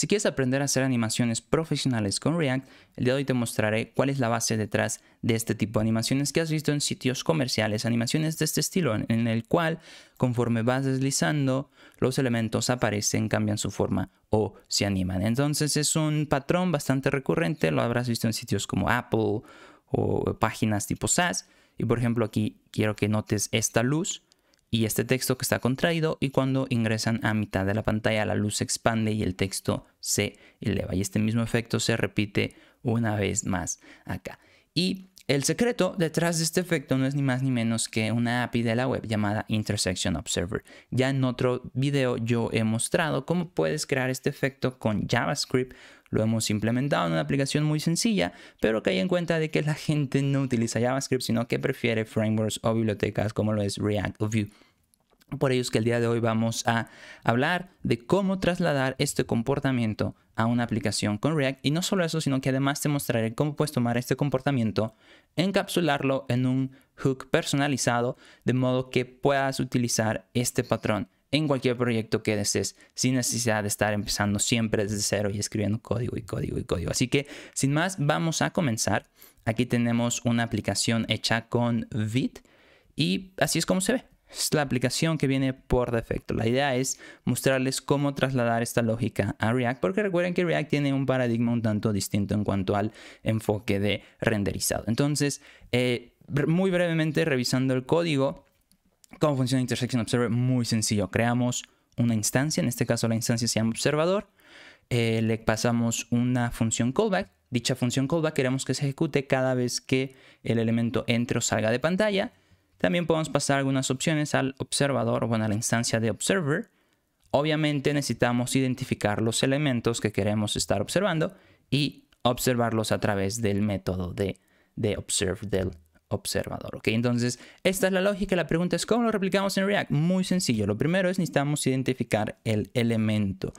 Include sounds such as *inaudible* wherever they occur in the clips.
Si quieres aprender a hacer animaciones profesionales con React, el día de hoy te mostraré cuál es la base detrás de este tipo de animaciones que has visto en sitios comerciales, animaciones de este estilo, en el cual conforme vas deslizando, los elementos aparecen, cambian su forma o se animan. Entonces es un patrón bastante recurrente, lo habrás visto en sitios como Apple o páginas tipo SaaS. Y por ejemplo aquí quiero que notes esta luz y este texto que está contraído y cuando ingresan a mitad de la pantalla la luz se expande y el texto se eleva. Y este mismo efecto se repite una vez más acá. Y el secreto detrás de este efecto no es ni más ni menos que una API de la web llamada Intersection Observer. Ya en otro video yo he mostrado cómo puedes crear este efecto con JavaScript. Lo hemos implementado en una aplicación muy sencilla, pero que hay en cuenta de que la gente no utiliza JavaScript, sino que prefiere frameworks o bibliotecas como lo es React o Vue. Por ello es que el día de hoy vamos a hablar de cómo trasladar este comportamiento a una aplicación con React. Y no solo eso, sino que además te mostraré cómo puedes tomar este comportamiento, encapsularlo en un hook personalizado, de modo que puedas utilizar este patrón en cualquier proyecto que desees, sin necesidad de estar empezando siempre desde cero y escribiendo código y código y código. Así que, sin más, vamos a comenzar. Aquí tenemos una aplicación hecha con Vit y así es como se ve. Es la aplicación que viene por defecto. La idea es mostrarles cómo trasladar esta lógica a React, porque recuerden que React tiene un paradigma un tanto distinto en cuanto al enfoque de renderizado. Entonces, eh, muy brevemente revisando el código, cómo funciona Intersection Observer, muy sencillo. Creamos una instancia, en este caso la instancia se llama observador, eh, le pasamos una función callback. Dicha función callback queremos que se ejecute cada vez que el elemento entre o salga de pantalla también podemos pasar algunas opciones al observador, bueno, a la instancia de observer. Obviamente necesitamos identificar los elementos que queremos estar observando y observarlos a través del método de, observe del observador. ¿ok? Entonces, esta es la lógica. La pregunta es, ¿cómo lo replicamos en React? Muy sencillo. Lo primero es necesitamos identificar el elemento.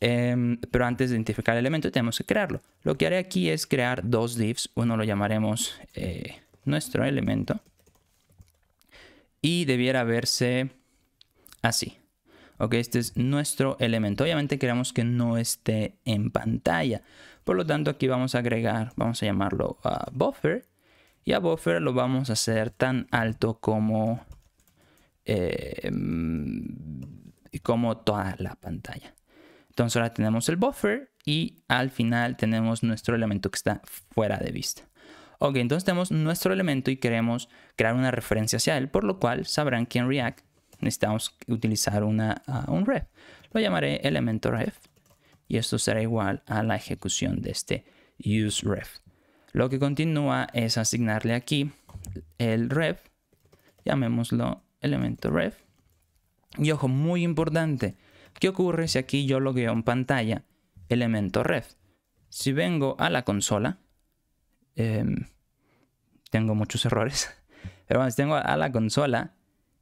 Em, pero antes de identificar el elemento tenemos que crearlo. Lo que haré aquí es crear dos divs. Uno lo llamaremos eh, nuestro elemento y debiera verse así. Ok, este es nuestro elemento. Obviamente queremos que no esté en pantalla. Por lo tanto, aquí vamos a agregar, vamos a llamarlo a buffer. Y a buffer lo vamos a hacer tan alto como, eh, como toda la pantalla. Entonces ahora tenemos el buffer y al final tenemos nuestro elemento que está fuera de vista. Ok, entonces tenemos nuestro elemento y queremos crear una referencia hacia él, por lo cual sabrán que en React necesitamos utilizar ah, un ref. Lo llamaré elemento ref y esto será igual a la ejecución de este use Lo que continúa es asignarle aquí el ref, llamémoslo elemento ref. Y ojo, muy importante, ¿qué ocurre si aquí yo logueo en pantalla elemento ref? Si vengo a la consola, Em, tengo muchos errores. *laughs* Pero bueno, si tengo a la consola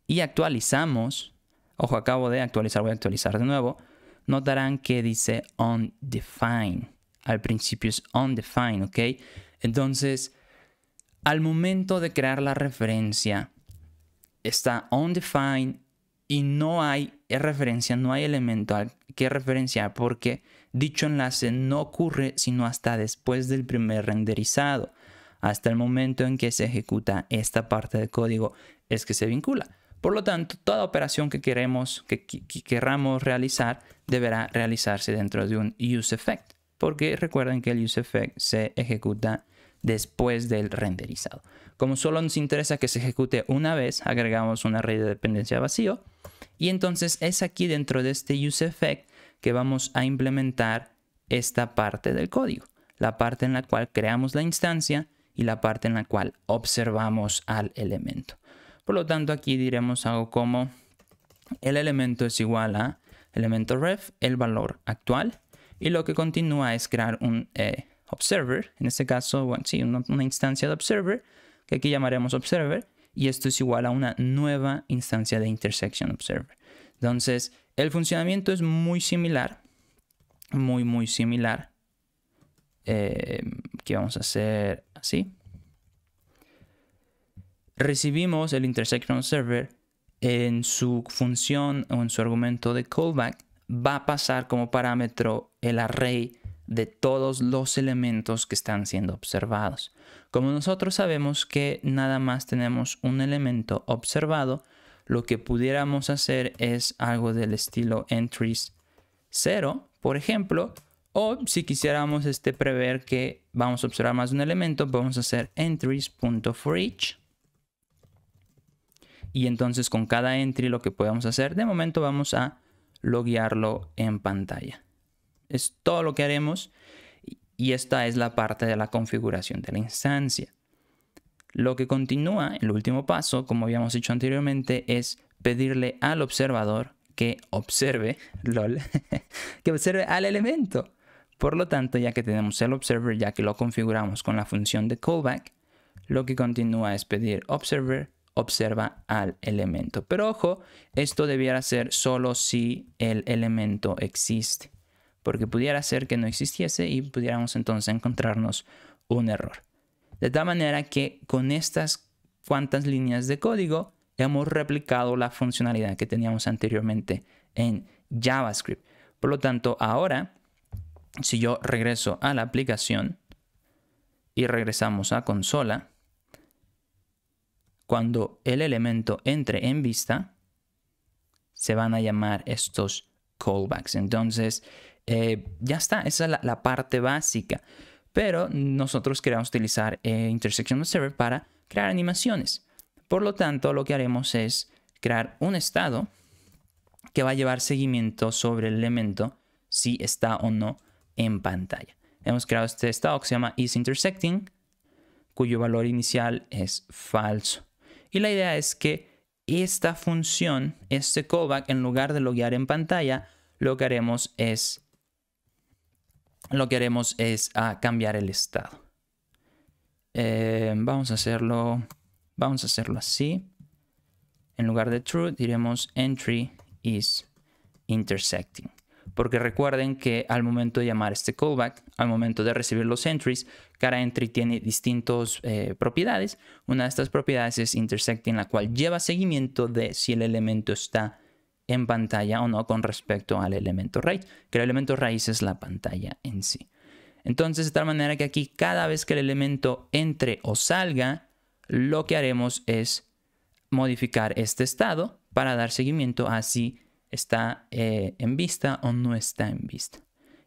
y actualizamos, ojo, acabo de actualizar, voy a actualizar de nuevo, notarán que dice undefined. Al principio es undefined, ¿ok? Entonces, al momento de crear la referencia, está undefined y no hay referencia, no hay elemento al que referenciar porque dicho enlace no ocurre sino hasta después del primer renderizado. Hasta el momento en que se ejecuta esta parte del código es que se vincula. Por lo tanto, toda operación que queremos, que, realizar, deberá realizarse dentro de un useEffect. Porque recuerden que el useEffect se ejecuta después del renderizado. Como solo nos interesa que se ejecute una vez, agregamos una red de dependencia vacío y entonces es aquí dentro de este useEffect que vamos a implementar esta parte del código, la parte en la cual creamos la instancia y la parte en la cual observamos al elemento. Por lo tanto, aquí diremos algo como el elemento es igual a elemento ref, el valor actual, y lo que continúa es crear un eh, observer, en este caso, sí, una instancia de observer, que aquí llamaremos observer, y esto es igual a una nueva instancia de Intersection Observer. Entonces, el funcionamiento es muy similar, muy, muy similar. Eh, qué vamos a hacer así. Recibimos el Intersection Observer en su función o en su argumento de callback. Va a pasar como parámetro el array de todos los elementos que están siendo observados. Como nosotros sabemos que nada más tenemos un elemento observado, lo que pudiéramos hacer es algo del estilo entries 0, por ejemplo, o si quisiéramos este prever que vamos a observar más un elemento, vamos a hacer entries.forEach. Y entonces con cada entry lo que podemos hacer, de momento vamos a loguearlo en pantalla es todo lo que haremos y esta es la parte de la configuración de la instancia. Lo que continúa, el último paso, como habíamos dicho anteriormente, es pedirle al observador que observe, *laughs* *laughs* que observe al elemento. Por lo tanto, ya que tenemos el observer, ya que lo configuramos con la función de callback, lo que continúa es pedir observer observa al elemento. Pero ojo, esto debiera ser solo si el elemento existe porque pudiera ser que no existiese y pudiéramos entonces encontrarnos un error. De tal manera que con estas cuantas líneas de código hemos replicado la funcionalidad que teníamos anteriormente en JavaScript. Por lo tanto, ahora, si yo regreso a la aplicación y regresamos a consola, cuando el elemento entre en vista, se van a llamar estos callbacks. Entonces, eh, ya está, esa es la, parte básica. Pero nosotros queremos utilizar eh, Intersection Observer para crear animaciones. Por lo tanto, lo que haremos es crear un estado que va a llevar seguimiento sobre el elemento si está o no en pantalla. Hemos creado este estado que se llama isIntersecting, cuyo valor inicial es falso. Y la idea es que esta función, este callback, en lugar de loguear en pantalla, lo que haremos es lo que haremos es ah, cambiar el estado. Eh, vamos a hacerlo. Vamos a hacerlo así. En lugar de true diremos entry is intersecting. Porque recuerden que al momento de llamar este callback, al momento de recibir los entries, cada entry tiene distintas eh, propiedades. Una de estas propiedades es intersecting, la cual lleva seguimiento de si el elemento está en pantalla o no con respecto al elemento raíz, que el elemento raíz es la pantalla en sí. Entonces, de tal manera que aquí cada vez que el elemento entre o salga, lo que haremos es modificar este estado para dar seguimiento a si está eh, en vista o no está en vista.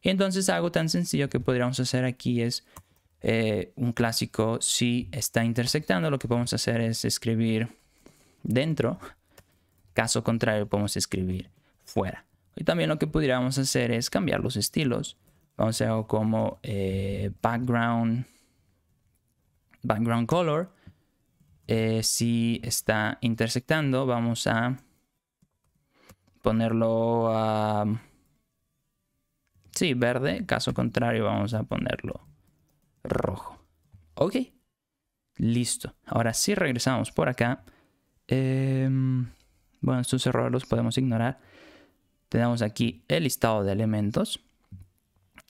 Y entonces algo tan sencillo que podríamos hacer aquí es eh, un clásico si está intersectando, lo que podemos hacer es escribir dentro Caso contrario, podemos escribir fuera. Y también lo que pudiéramos hacer es cambiar los estilos. Vamos a hacer algo como eh, background, background color. Eh, si está intersectando, vamos a ponerlo a... Sí, verde. Caso contrario, vamos a ponerlo rojo. Ok. Listo. Ahora si regresamos por acá. Em, bueno, estos errores los podemos ignorar. Tenemos aquí el listado de elementos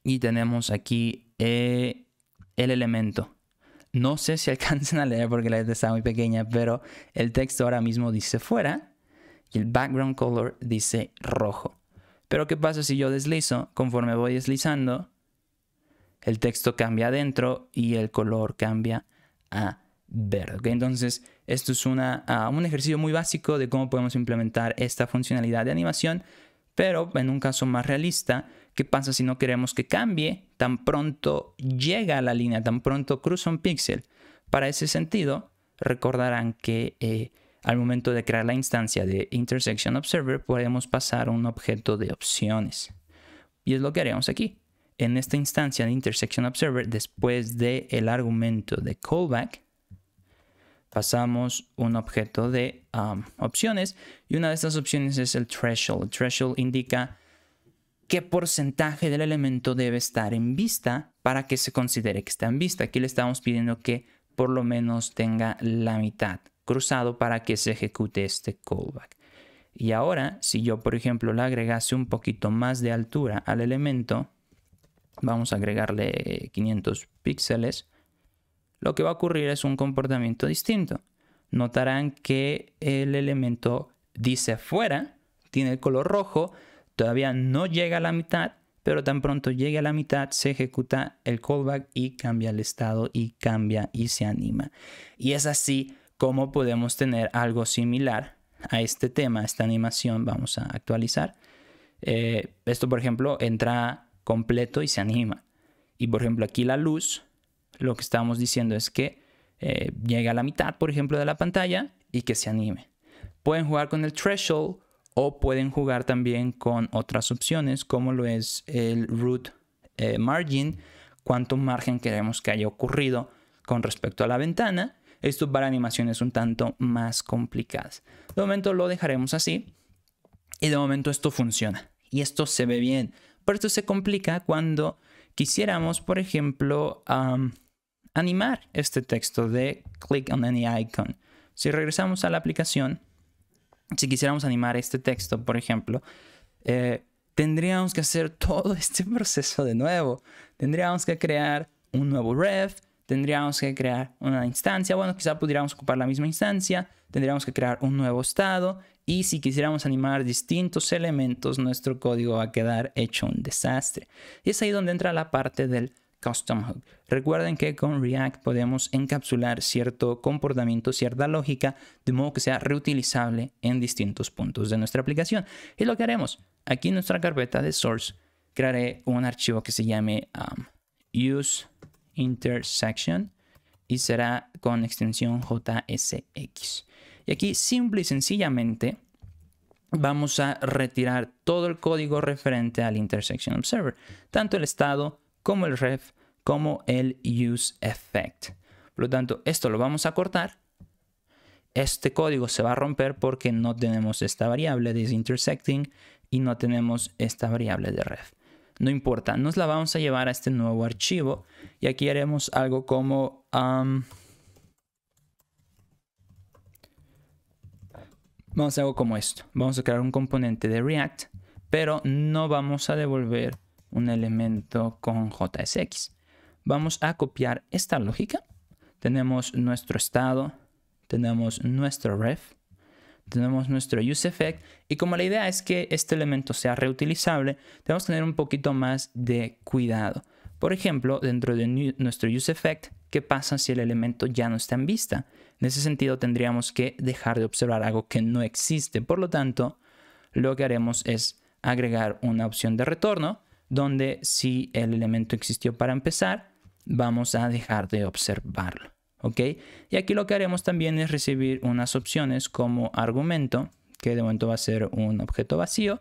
y tenemos aquí eh, el elemento. No sé si *laughs* alcancen a leer porque la letra está muy pequeña, pero el texto ahora mismo dice fuera y el background color dice rojo. Pero ¿qué pasa si yo deslizo? Conforme voy deslizando, el texto cambia adentro y el color cambia a verde. Entonces, esto es ah, un ejercicio muy básico de cómo podemos implementar esta funcionalidad de animación, pero en un caso más realista, ¿qué pasa si no queremos que cambie tan pronto llega a la línea, tan pronto cruza un píxel? Para ese sentido, recordarán que eh, al momento de crear la instancia de Intersection Observer podemos pasar un objeto de opciones. Y es lo que haremos aquí. En esta instancia de Intersection Observer, después del el argumento de callback, pasamos un objeto de um, opciones y una de estas opciones es el threshold. El threshold indica qué porcentaje del elemento debe estar en vista para que se considere que está en vista. Aquí le estamos pidiendo que por lo menos tenga la mitad cruzado para que se ejecute este callback. Y ahora, si yo, por ejemplo, le agregase un poquito más de altura al elemento, vamos a agregarle 500 píxeles lo que va a ocurrir es un comportamiento distinto. Notarán que el elemento dice fuera, tiene el color rojo, todavía no llega a la mitad, pero tan pronto llegue a la mitad se ejecuta el callback y cambia el estado y cambia y se anima. Y es así como podemos tener algo similar a este tema, esta animación. Vamos a actualizar. Eh, esto, por ejemplo, entra completo y se anima. Y por ejemplo, aquí la luz lo que estamos diciendo es que eh, llegue a la mitad, por ejemplo, de la pantalla y que se anime. Pueden jugar con el threshold o pueden jugar también con otras opciones como lo es el root eh, margin, cuánto margen queremos que haya ocurrido con respecto a la ventana. Esto para animaciones un tanto más complicadas. De momento lo dejaremos así y de momento esto funciona y esto se ve bien. Pero esto se complica cuando quisiéramos, por ejemplo, animar este texto de click on any icon. Si regresamos a la aplicación, si quisiéramos animar este texto, por ejemplo, eh, tendríamos que hacer todo este *laughs* proceso de nuevo. Tendríamos que crear un nuevo ref, tendríamos que crear una instancia, bueno, quizá pudiéramos ocupar la misma instancia, tendríamos que crear un nuevo estado y si quisiéramos animar distintos elementos, nuestro código va a quedar hecho un desastre. Y es ahí donde entra la parte del Custom Hook. Recuerden que con React podemos encapsular cierto comportamiento, cierta lógica, de modo que sea reutilizable en distintos puntos de nuestra aplicación. Y lo que haremos, aquí en nuestra carpeta de source, crearé un archivo que se llame useIntersection um, use intersection y será con extensión JSX. Y aquí simple y sencillamente vamos a retirar todo el código referente al Intersection Observer, tanto el estado como el ref, como el use effect. Por lo tanto, esto lo vamos a cortar. Este código se va a romper porque no tenemos esta variable de intersecting y no tenemos esta variable de ref. No importa, nos la vamos a llevar a este nuevo archivo y aquí haremos algo como um, vamos a hacer algo como esto. Vamos a crear un componente de React, pero no vamos a devolver un elemento con JSX. Vamos a copiar esta lógica. Tenemos nuestro estado, tenemos nuestro ref, tenemos nuestro effect y como la idea es que este elemento sea reutilizable, tenemos que tener un poquito más de cuidado. Por ejemplo, dentro de nuestro effect ¿qué pasa si el elemento ya no está en vista? En ese sentido tendríamos que dejar de observar algo que no existe. Por lo tanto, lo que haremos es agregar una opción de retorno donde si el elemento existió para empezar, vamos a dejar de observarlo. ¿ok? Y aquí lo que haremos también es recibir unas opciones como argumento, que de momento va a ser un objeto vacío,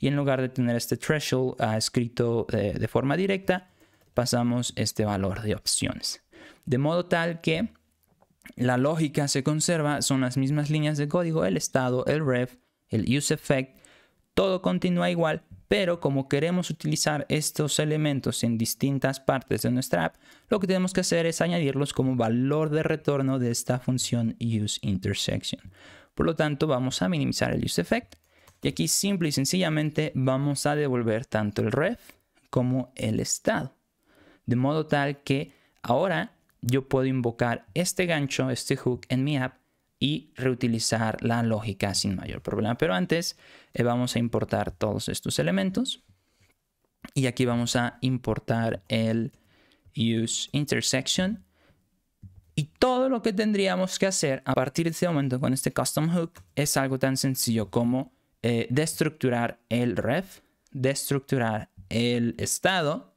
y en lugar de tener este threshold ah, escrito de, eh, de forma directa, pasamos este valor de opciones. De modo tal que la lógica se conserva, son las mismas líneas de código, el estado, el ref, el use effect, todo continúa igual, pero como queremos utilizar estos elementos en distintas partes de nuestra app, lo que tenemos que hacer es añadirlos como valor de retorno de esta función useIntersection. Por lo tanto, vamos a minimizar el useEffect y aquí simple y sencillamente vamos a devolver tanto el ref como el estado. De modo tal que ahora yo puedo invocar este gancho, este hook en mi app y reutilizar la lógica sin mayor problema. Pero antes eh, vamos a importar todos estos elementos y aquí vamos a importar el use intersection y todo lo que tendríamos que hacer a partir de este momento con este custom hook es algo tan sencillo como eh, destructurar el ref, destructurar el estado,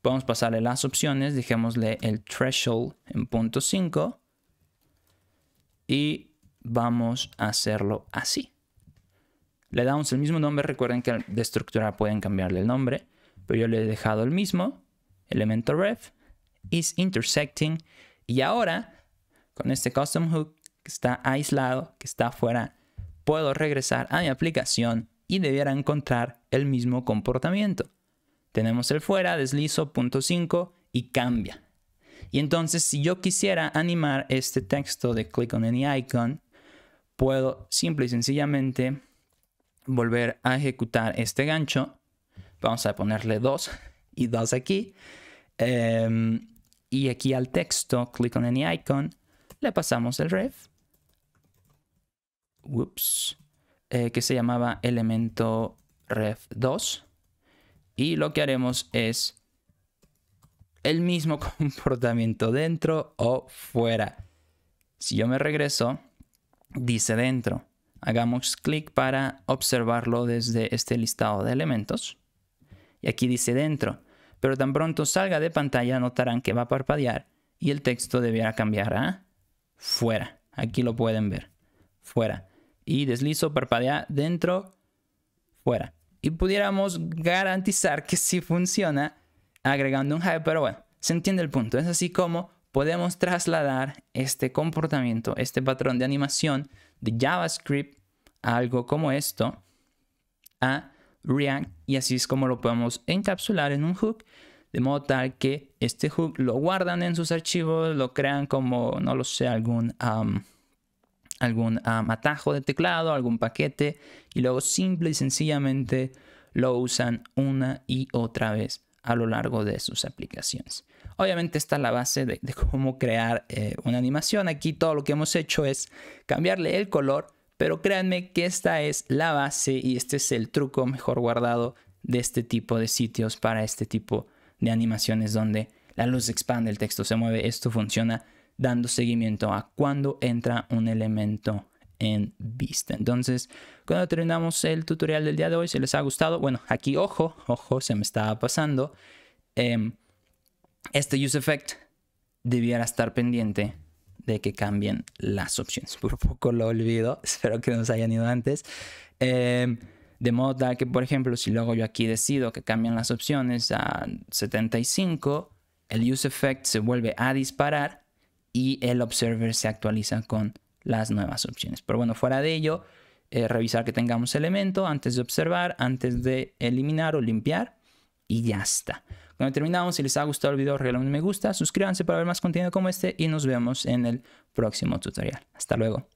podemos pasarle las opciones, dejémosle el threshold en punto .5 y vamos a hacerlo así. Le damos el mismo nombre, recuerden que de estructura pueden cambiarle el nombre, pero yo le he dejado el mismo, elemento ref, is intersecting, y ahora con este custom hook que está aislado, que está afuera, puedo regresar a mi aplicación y debiera encontrar el mismo comportamiento. Tenemos el fuera, deslizo, punto 5 y cambia. Y entonces, si yo quisiera animar este texto de click on any icon, puedo simple y sencillamente volver a ejecutar este gancho. Vamos a ponerle 2 *laughs* y 2 aquí. Em, y aquí al texto, click on any icon, le pasamos el ref. whoops, eh, que se llamaba elemento ref 2. Y lo que haremos es el mismo *laughs* comportamiento dentro o fuera. Si yo me regreso, dice dentro. Hagamos clic para observarlo desde este listado de elementos. Y aquí dice dentro. Pero tan pronto salga de pantalla notarán que va a parpadear y el texto deberá cambiar a fuera. Aquí lo pueden ver. Fuera. Y deslizo, parpadea, dentro, fuera. Y pudiéramos garantizar que si funciona agregando un Hype, pero bueno, se entiende el punto. Es así como podemos trasladar este comportamiento, este patrón de animación de JavaScript a algo como esto, a React, y así es como lo podemos encapsular en un hook, de modo tal que este hook lo guardan en sus archivos, lo crean como, no lo sé, algún... algún atajo de teclado, algún paquete, y luego simple y sencillamente lo usan una y otra vez a lo largo de sus aplicaciones. Obviamente está la base de, cómo crear eh, una animación. Aquí todo lo que hemos hecho es cambiarle el color, pero créanme que esta es la base y este es el truco mejor guardado de este tipo de sitios para este tipo de animaciones donde la luz expande, el texto se mueve. Esto funciona dando seguimiento a cuando entra un elemento en vista. Entonces, cuando terminamos el tutorial del día de hoy, si les ha gustado, bueno, aquí ojo, ojo, se me estaba pasando. Em, este use effect debiera estar pendiente de que cambien las opciones. *laughs* Por poco lo olvido, *laughs* espero que nos hayan ido antes. Em, de modo tal que, por ejemplo, si luego yo aquí decido que cambien las opciones a 75, el use effect se vuelve a disparar y el observer se actualiza con las nuevas opciones. Pero bueno, fuera de ello, eh, revisar que tengamos elemento antes de observar, antes de eliminar o limpiar y ya está. Cuando terminamos, si les ha gustado el video, regalen un me gusta, suscríbanse para ver más contenido como este y nos vemos en el próximo tutorial. Hasta luego.